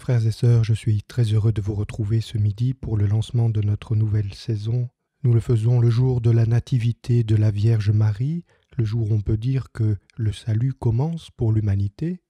Frères et sœurs, je suis très heureux de vous retrouver ce midi pour le lancement de notre nouvelle saison. Nous le faisons le jour de la Nativité de la Vierge Marie, le jour où on peut dire que le salut commence pour l'humanité,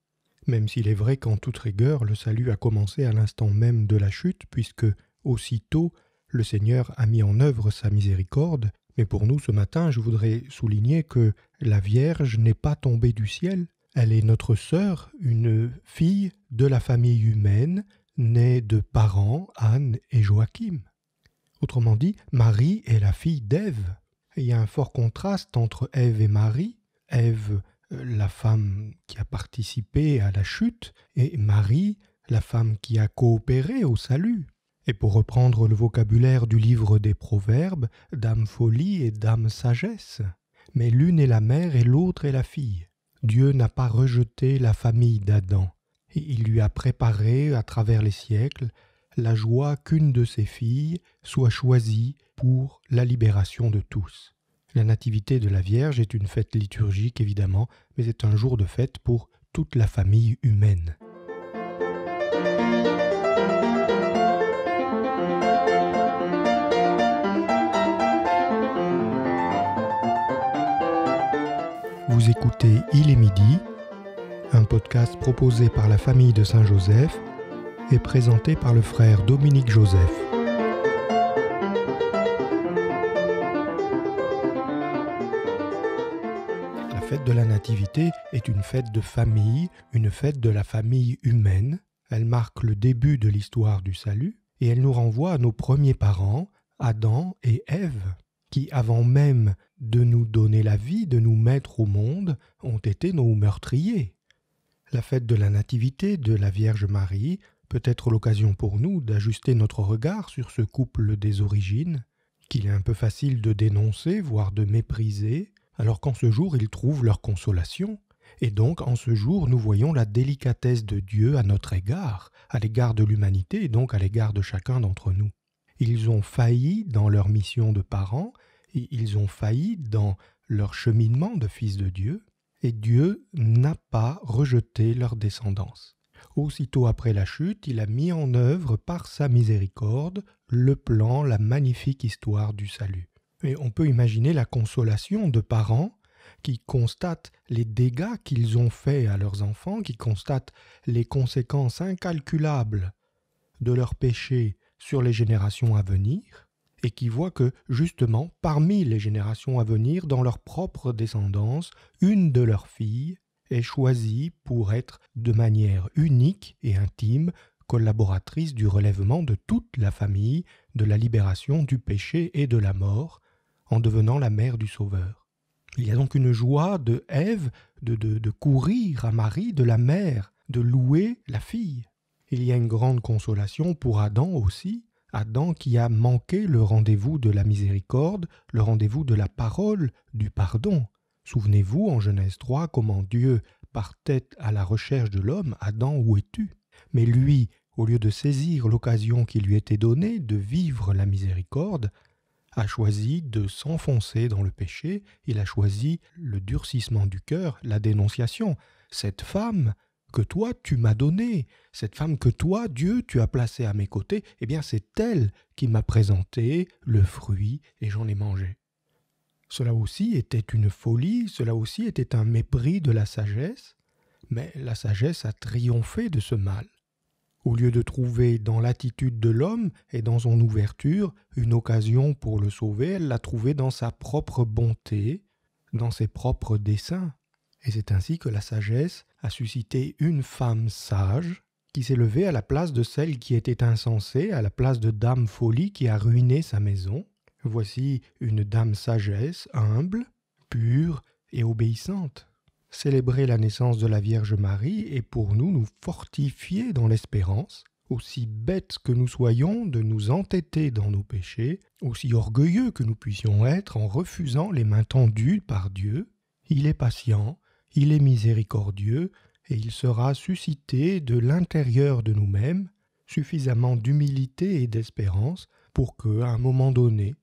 même s'il est vrai qu'en toute rigueur le salut a commencé à l'instant même de la chute, puisque aussitôt le Seigneur a mis en œuvre sa miséricorde, mais pour nous ce matin je voudrais souligner que la Vierge n'est pas tombée du ciel, elle est notre sœur, une fille de la famille humaine, née de parents Anne et Joachim. Autrement dit, Marie est la fille d'Ève. Il y a un fort contraste entre Ève et Marie. Ève, euh, la femme qui a participé à la chute, et Marie, la femme qui a coopéré au salut. Et pour reprendre le vocabulaire du livre des Proverbes, dame folie et dame sagesse. Mais l'une est la mère et l'autre est la fille. Dieu n'a pas rejeté la famille d'Adam. et Il lui a préparé, à travers les siècles, la joie qu'une de ses filles soit choisie pour la libération de tous. La Nativité de la Vierge est une fête liturgique évidemment, mais c'est un jour de fête pour toute la famille humaine. écoutez Il est midi, un podcast proposé par la famille de Saint-Joseph et présenté par le frère Dominique Joseph. La fête de la Nativité est une fête de famille, une fête de la famille humaine. Elle marque le début de l'histoire du salut et elle nous renvoie à nos premiers parents, Adam et Ève qui, avant même de nous donner la vie, de nous mettre au monde, ont été nos meurtriers. La fête de la Nativité de la Vierge Marie peut être l'occasion pour nous d'ajuster notre regard sur ce couple des origines, qu'il est un peu facile de dénoncer, voire de mépriser, alors qu'en ce jour ils trouvent leur consolation, et donc en ce jour nous voyons la délicatesse de Dieu à notre égard, à l'égard de l'humanité et donc à l'égard de chacun d'entre nous. Ils ont failli dans leur mission de parents, ils ont failli dans leur cheminement de fils de Dieu, et Dieu n'a pas rejeté leur descendance. Aussitôt après la chute, il a mis en œuvre par sa miséricorde le plan, la magnifique histoire du salut. Et on peut imaginer la consolation de parents qui constatent les dégâts qu'ils ont faits à leurs enfants, qui constatent les conséquences incalculables de leurs péchés sur les générations à venir, et qui voit que, justement, parmi les générations à venir, dans leur propre descendance, une de leurs filles est choisie pour être, de manière unique et intime, collaboratrice du relèvement de toute la famille, de la libération du péché et de la mort, en devenant la mère du Sauveur. Il y a donc une joie de Ève de courir à Marie, de la mère, de louer la fille. Il y a une grande consolation pour Adam aussi, Adam qui a manqué le rendez-vous de la miséricorde, le rendez-vous de la parole, du pardon. Souvenez-vous en Genèse 3 comment Dieu partait à la recherche de l'homme, Adam, où es-tu Mais lui, au lieu de saisir l'occasion qui lui était donnée de vivre la miséricorde, a choisi de s'enfoncer dans le péché, il a choisi le durcissement du cœur, la dénonciation. Cette femme, que toi tu m'as donné cette femme que toi, Dieu, tu as placée à mes côtés, eh bien c'est elle qui m'a présenté le fruit et j'en ai mangé. Cela aussi était une folie, cela aussi était un mépris de la sagesse, mais la sagesse a triomphé de ce mal. Au lieu de trouver dans l'attitude de l'homme et dans son ouverture une occasion pour le sauver, elle l'a trouvé dans sa propre bonté, dans ses propres desseins. Et c'est ainsi que la sagesse a suscité une femme sage qui s'est levée à la place de celle qui était insensée, à la place de dame folie qui a ruiné sa maison. Voici une dame sagesse, humble, pure et obéissante. Célébrer la naissance de la Vierge Marie est pour nous nous fortifier dans l'espérance, aussi bêtes que nous soyons, de nous entêter dans nos péchés, aussi orgueilleux que nous puissions être en refusant les mains tendues par Dieu. Il est patient, il est miséricordieux, et il sera suscité de l'intérieur de nous-mêmes suffisamment d'humilité et d'espérance pour que, à un moment donné,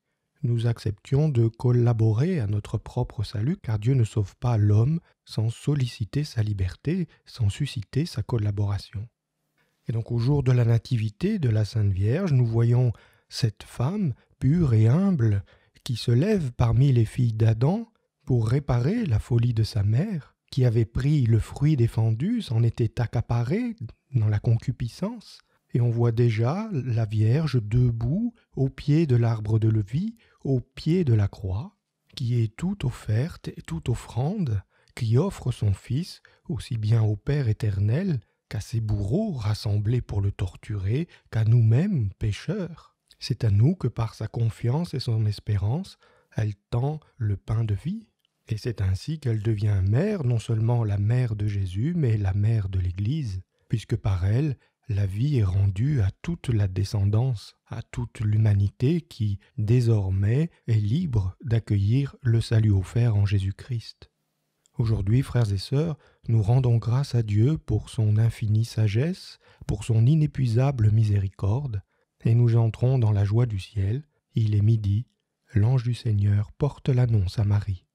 nous acceptions de collaborer à notre propre salut, car Dieu ne sauve pas l'homme sans solliciter sa liberté, sans susciter sa collaboration. Et donc au jour de la Nativité de la Sainte Vierge, nous voyons cette femme pure et humble qui se lève parmi les filles d'Adam pour réparer la folie de sa mère, qui avait pris le fruit défendu s'en était accaparé dans la concupiscence, et on voit déjà la Vierge debout au pied de l'arbre de vie, au pied de la croix, qui est toute offerte et toute offrande, qui offre son Fils aussi bien au Père éternel qu'à ses bourreaux rassemblés pour le torturer, qu'à nous-mêmes pécheurs. C'est à nous que par sa confiance et son espérance, elle tend le pain de vie. Et c'est ainsi qu'elle devient mère, non seulement la mère de Jésus, mais la mère de l'Église, puisque par elle, la vie est rendue à toute la descendance, à toute l'humanité qui, désormais, est libre d'accueillir le salut offert en Jésus-Christ. Aujourd'hui, frères et sœurs, nous rendons grâce à Dieu pour son infinie sagesse, pour son inépuisable miséricorde, et nous entrons dans la joie du ciel. Il est midi, l'ange du Seigneur porte l'annonce à Marie.